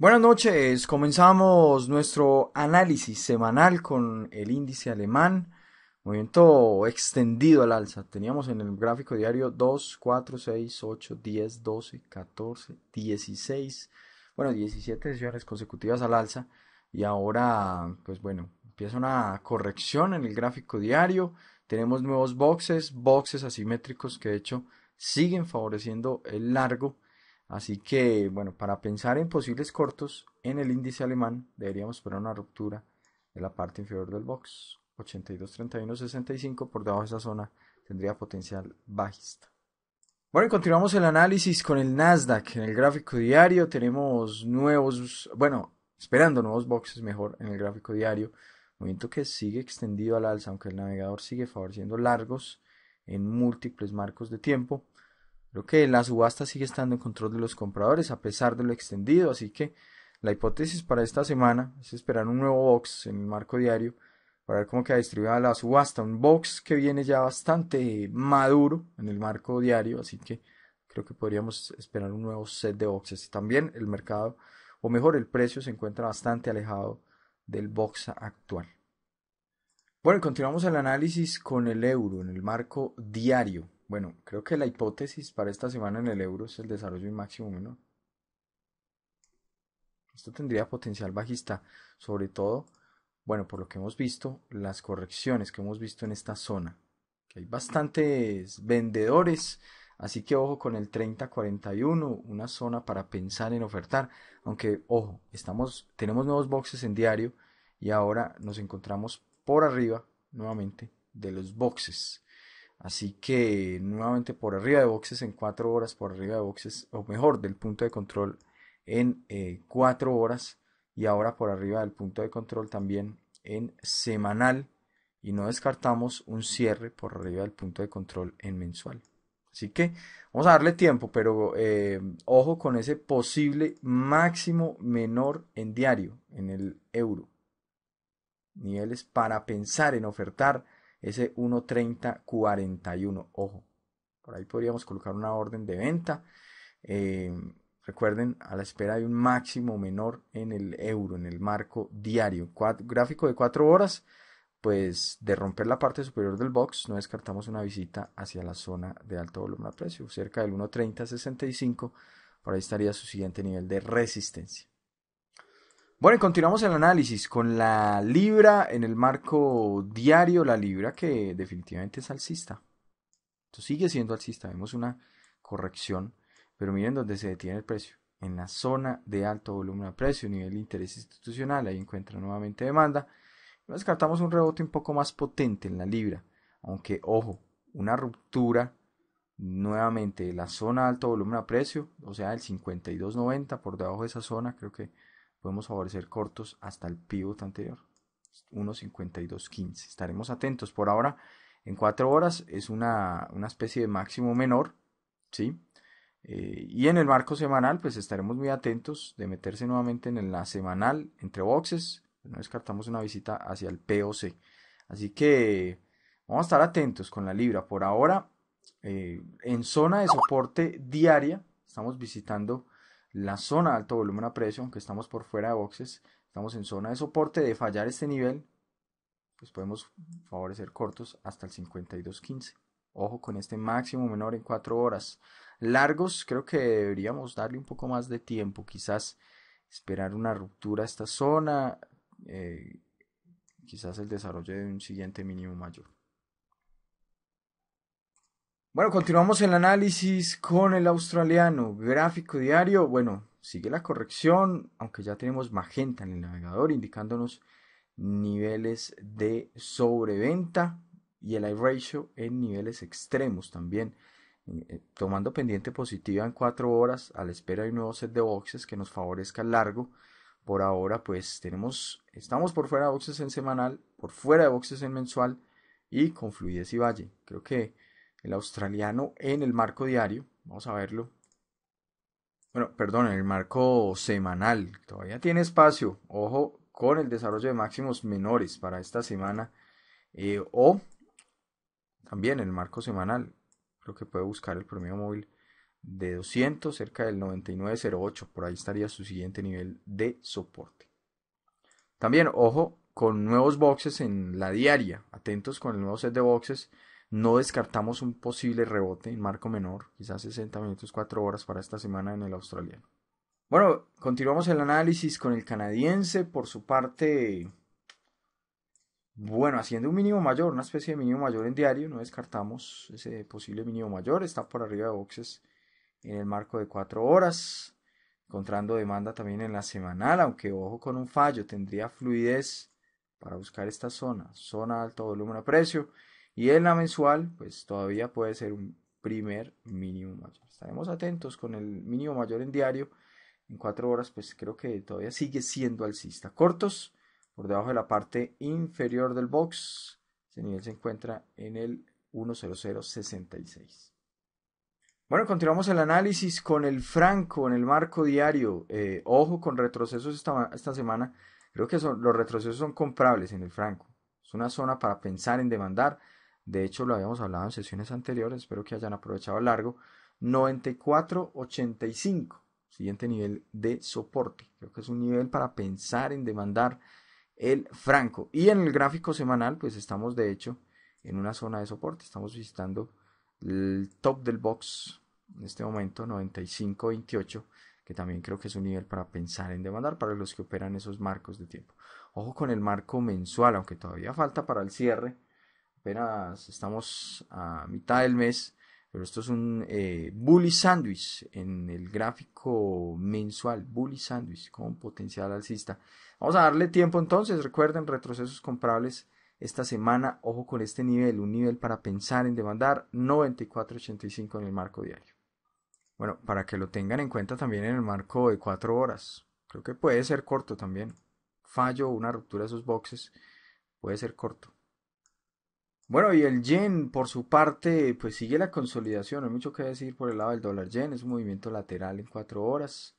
Buenas noches, comenzamos nuestro análisis semanal con el índice alemán, movimiento extendido al alza. Teníamos en el gráfico diario 2, 4, 6, 8, 10, 12, 14, 16, bueno, 17 sesiones consecutivas al alza y ahora, pues bueno, empieza una corrección en el gráfico diario. Tenemos nuevos boxes, boxes asimétricos que de hecho siguen favoreciendo el largo Así que, bueno, para pensar en posibles cortos en el índice alemán, deberíamos esperar una ruptura en la parte inferior del box. 82.3165, por debajo de esa zona tendría potencial bajista. Bueno, continuamos el análisis con el Nasdaq. En el gráfico diario tenemos nuevos, bueno, esperando nuevos boxes mejor en el gráfico diario. Movimiento que sigue extendido al alza, aunque el navegador sigue favoreciendo largos en múltiples marcos de tiempo. Creo que la subasta sigue estando en control de los compradores a pesar de lo extendido, así que la hipótesis para esta semana es esperar un nuevo box en el marco diario para ver cómo queda distribuida la subasta. Un box que viene ya bastante maduro en el marco diario, así que creo que podríamos esperar un nuevo set de boxes. También el mercado, o mejor, el precio se encuentra bastante alejado del box actual. Bueno, continuamos el análisis con el euro en el marco diario. Bueno, creo que la hipótesis para esta semana en el euro es el desarrollo máximo menor. Esto tendría potencial bajista, sobre todo, bueno, por lo que hemos visto, las correcciones que hemos visto en esta zona. Que hay bastantes vendedores, así que ojo con el 30-41, una zona para pensar en ofertar. Aunque, ojo, estamos, tenemos nuevos boxes en diario y ahora nos encontramos por arriba nuevamente de los boxes. Así que nuevamente por arriba de boxes en 4 horas, por arriba de boxes, o mejor, del punto de control en 4 eh, horas y ahora por arriba del punto de control también en semanal y no descartamos un cierre por arriba del punto de control en mensual. Así que vamos a darle tiempo, pero eh, ojo con ese posible máximo menor en diario en el euro. Niveles para pensar en ofertar ese 1.3041. Ojo, por ahí podríamos colocar una orden de venta. Em, recuerden, a la espera de un máximo menor en el euro, en el marco diario. gráfico de 4 horas, pues de romper la parte superior del box, no descartamos una visita hacia la zona de alto volumen a precio, cerca del 1.3065. Por ahí estaría su siguiente nivel de resistencia. Bueno, y continuamos el análisis con la libra en el marco diario, la libra que definitivamente es alcista. Esto sigue siendo alcista, vemos una corrección, pero miren dónde se detiene el precio. En la zona de alto volumen a precio, nivel de interés institucional, ahí encuentra nuevamente demanda. Descartamos un rebote un poco más potente en la libra, aunque ojo, una ruptura nuevamente de la zona de alto volumen a precio, o sea, el 52.90 por debajo de esa zona, creo que podemos favorecer cortos hasta el pivot anterior, 1.52.15. Estaremos atentos. Por ahora, en 4 horas es una, especie de máximo menor, ¿sí? Eh, y en el marco semanal, pues estaremos muy atentos de meterse nuevamente en la semanal entre boxes. No descartamos una visita hacia el POC. Así que vamos a estar atentos con la libra. Por ahora, eh, en zona de soporte diaria, estamos visitando la zona de alto volumen a precio, aunque estamos por fuera de boxes, estamos en zona de soporte de fallar este nivel, pues podemos favorecer cortos hasta el 52.15. Ojo con este máximo menor en 4 horas. Largos, creo que deberíamos darle un poco más de tiempo, quizás esperar una ruptura a esta zona, eh, quizás el desarrollo de un siguiente mínimo mayor. Bueno, continuamos el análisis con el australiano. Gráfico diario, bueno, sigue la corrección, aunque ya tenemos magenta en el navegador indicándonos niveles de sobreventa y el high ratio en niveles extremos también. Eh, eh, tomando pendiente positiva en 4 horas a la espera de un nuevo set de boxes que nos favorezca el largo. Por ahora, pues tenemos, estamos por fuera de boxes en semanal, por fuera de boxes en mensual y con fluidez y valle. Creo que el australiano en el marco diario, vamos a verlo. Bueno, perdón, en el marco semanal, todavía tiene espacio, ojo con el desarrollo de máximos menores para esta semana eh, o también en el marco semanal, creo que puede buscar el promedio móvil de 200, cerca del 99.08, por ahí estaría su siguiente nivel de soporte. También, ojo, con nuevos boxes en la diaria, atentos con el nuevo set de boxes no descartamos un posible rebote en marco menor, quizás 60 minutos, 4 horas para esta semana en el australiano. Bueno, continuamos el análisis con el canadiense. Por su parte, bueno, haciendo un mínimo mayor, una especie de mínimo mayor en diario, no descartamos ese posible mínimo mayor. Está por arriba de boxes en el marco de 4 horas, encontrando demanda también en la semanal, aunque ojo con un fallo, tendría fluidez para buscar esta zona, zona alto volumen a precio. Y en la mensual, pues todavía puede ser un primer mínimo mayor. Estaremos atentos con el mínimo mayor en diario. En cuatro horas, pues creo que todavía sigue siendo alcista. Cortos, por debajo de la parte inferior del box. Ese nivel se encuentra en el 10066. Bueno, continuamos el análisis con el franco en el marco diario. Eh, ojo con retrocesos esta, semana. Creo que los retrocesos son comprables en el franco. Es una zona para pensar en demandar de hecho lo habíamos hablado en sesiones anteriores, espero que hayan aprovechado a largo, 9485, siguiente nivel de soporte, creo que es un nivel para pensar en demandar el franco. Y en el gráfico semanal, pues estamos de hecho en una zona de soporte, estamos visitando el top del box en este momento, 9528 que también creo que es un nivel para pensar en demandar para los que operan esos marcos de tiempo. Ojo con el marco mensual, aunque todavía falta para el cierre, apenas estamos a mitad del mes, pero esto es un eh, bully sandwich en el gráfico mensual, bully sandwich con potencial alcista. Vamos a darle tiempo entonces, recuerden retrocesos comprables esta semana, ojo con este nivel, un nivel para pensar en demandar 94.85 en el marco diario. Bueno, para que lo tengan en cuenta también en el marco de 4 horas. Creo que puede ser corto también. Fallo, una ruptura de esos boxes, puede ser corto. Bueno, y el yen, por su parte, pues sigue la consolidación. No hay mucho que decir por el lado del dólar yen. Es un movimiento lateral en cuatro horas.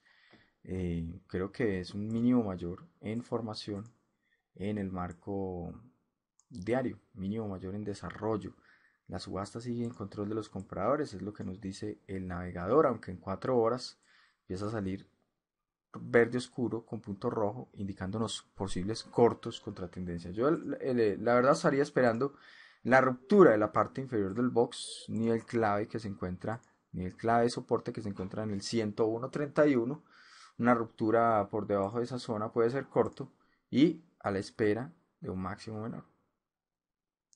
Eh, creo que es un mínimo mayor en formación en el marco diario, mínimo mayor en desarrollo. La subasta sigue en control de los compradores, es lo que nos dice el navegador, aunque en cuatro horas empieza a salir verde oscuro con punto rojo, indicándonos posibles cortos contra tendencia. Yo la verdad estaría esperando la ruptura de la parte inferior del box, ni el clave que se encuentra, ni el clave de soporte que se encuentra en el 101.31, una ruptura por debajo de esa zona puede ser corto y a la espera de un máximo menor.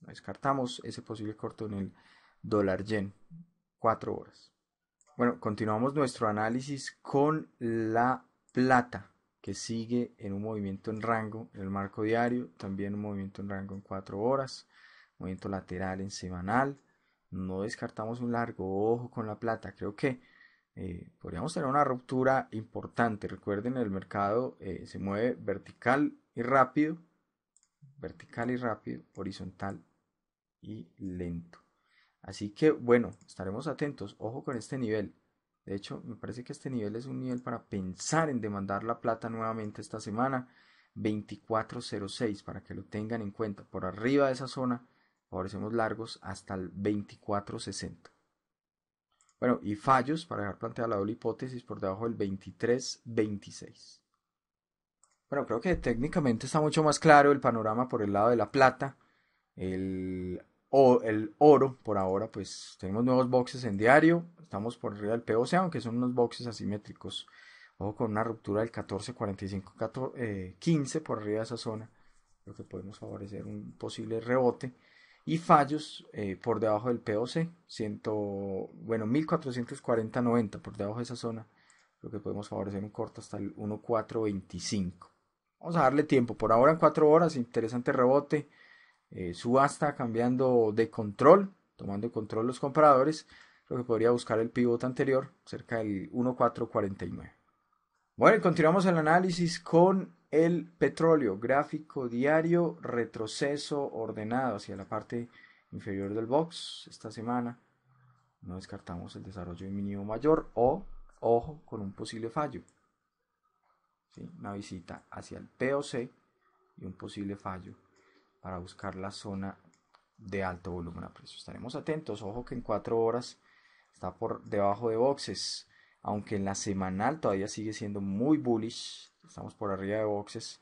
Descartamos ese posible corto en el dólar yen, 4 horas. Bueno, continuamos nuestro análisis con la plata, que sigue en un movimiento en rango en el marco diario, también un movimiento en rango en 4 horas movimiento lateral en semanal. No descartamos un largo ojo con la plata. Creo que eh, podríamos tener una ruptura importante. Recuerden, el mercado eh, se mueve vertical y rápido, vertical y rápido, horizontal y lento. Así que bueno, estaremos atentos. Ojo con este nivel. De hecho, me parece que este nivel es un nivel para pensar en demandar la plata nuevamente esta semana. 2406 para que lo tengan en cuenta. Por arriba de esa zona favorecemos largos hasta el 24.60. Bueno, y fallos, para dejar planteada la doble hipótesis, por debajo del 23.26. Bueno, creo que técnicamente está mucho más claro el panorama por el lado de la plata. El, o, el oro, por ahora, pues tenemos nuevos boxes en diario. Estamos por arriba del POC, aunque son unos boxes asimétricos. Ojo con una ruptura del 14, 15 eh, por arriba de esa zona. Creo que podemos favorecer un posible rebote y fallos eh, por debajo del POC, 100, bueno, 1440-90 por debajo de esa zona, lo que podemos favorecer un corto hasta el 1425. Vamos a darle tiempo, por ahora en 4 horas, interesante rebote, eh, subasta cambiando de control, tomando control los compradores, lo que podría buscar el pivote anterior, cerca del 1449. Bueno, y continuamos el análisis con el petróleo, gráfico diario, retroceso ordenado hacia la parte inferior del box esta semana. No descartamos el desarrollo de mínimo mayor o, ojo, con un posible fallo. Una visita hacia el POC y un posible fallo para buscar la zona de alto volumen a precio. Estaremos atentos, ojo que en cuatro horas está por debajo de boxes, aunque en la semanal todavía sigue siendo muy bullish Estamos por arriba de boxes.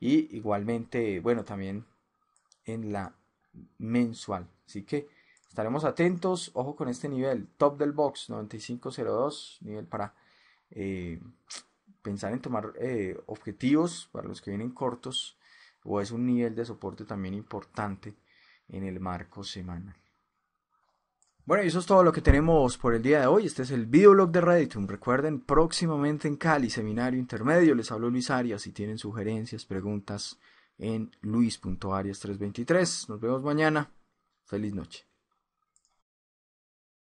Y igualmente, bueno, también en la mensual. Así que estaremos atentos. Ojo con este nivel. Top del box 9502. Nivel para eh, pensar en tomar eh, objetivos para los que vienen cortos. O es un nivel de soporte también importante en el marco semanal. Bueno, y eso es todo lo que tenemos por el día de hoy. Este es el videoblog de Redditum. Recuerden, próximamente en Cali, seminario intermedio. Les hablo Luis Arias. Si tienen sugerencias, preguntas en luis.arias323. Nos vemos mañana. Feliz noche.